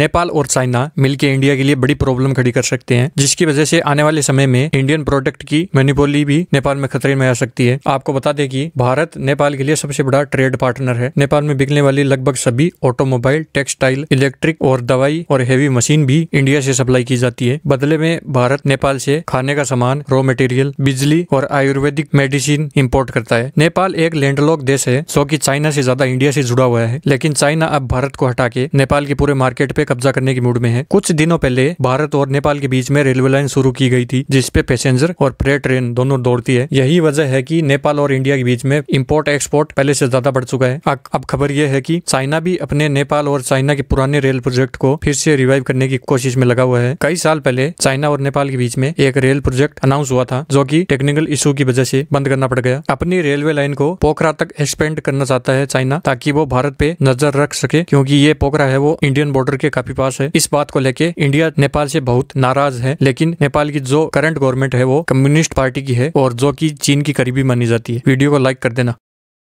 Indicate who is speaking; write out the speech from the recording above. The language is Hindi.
Speaker 1: नेपाल और चाइना मिलकर इंडिया के लिए बड़ी प्रॉब्लम खड़ी कर सकते हैं जिसकी वजह से आने वाले समय में इंडियन प्रोडक्ट की मेनिपोली भी नेपाल में खतरे में आ सकती है आपको बता दें कि भारत नेपाल के लिए सबसे बड़ा ट्रेड पार्टनर है नेपाल में बिकने वाली लगभग सभी ऑटोमोबाइल टेक्सटाइल इलेक्ट्रिक और दवाई और हैवी मशीन भी इंडिया से सप्लाई की जाती है बदले में भारत नेपाल से खाने का सामान रॉ मटेरियल बिजली और आयुर्वेदिक मेडिसिन इम्पोर्ट करता है नेपाल एक लैंडलॉक देश है जो की चाइना से ज्यादा इंडिया से जुड़ा हुआ है लेकिन चाइना अब भारत को हटा के नेपाल के पूरे मार्केट पे कब्जा करने के मूड में है कुछ दिनों पहले भारत और नेपाल के बीच में रेलवे लाइन शुरू की गई थी जिसपे पैसेंजर और प्रे ट्रेन दोनों दौड़ती है यही वजह है की नेपाल और इंडिया के बीच में इम्पोर्ट एक्सपोर्ट पहले से ज्यादा बढ़ चुका है अब खबर यह है की चाइना भी अपने नेपाल और चाइना के पुराने रेल प्रोजेक्ट को फिर से रिवाइव करने की कोशिश में लगा हुआ है कई साल पहले चाइना और नेपाल के बीच में एक रेल प्रोजेक्ट अनाउंस हुआ था जो की टेक्निकल इशू की वजह से बंद करना पड़ गया अपनी रेलवे लाइन को पोखरा तक एक्सपेंड करना चाहता है चाइना ताकि वो भारत पे नजर रख सके क्योंकि ये पोखरा है वो इंडियन बॉर्डर के काफी पास है इस बात को लेके इंडिया नेपाल से बहुत नाराज है लेकिन नेपाल की जो करंट गवर्नमेंट है वो कम्युनिस्ट पार्टी की है और जो की चीन की करीबी मानी जाती है वीडियो को लाइक कर देना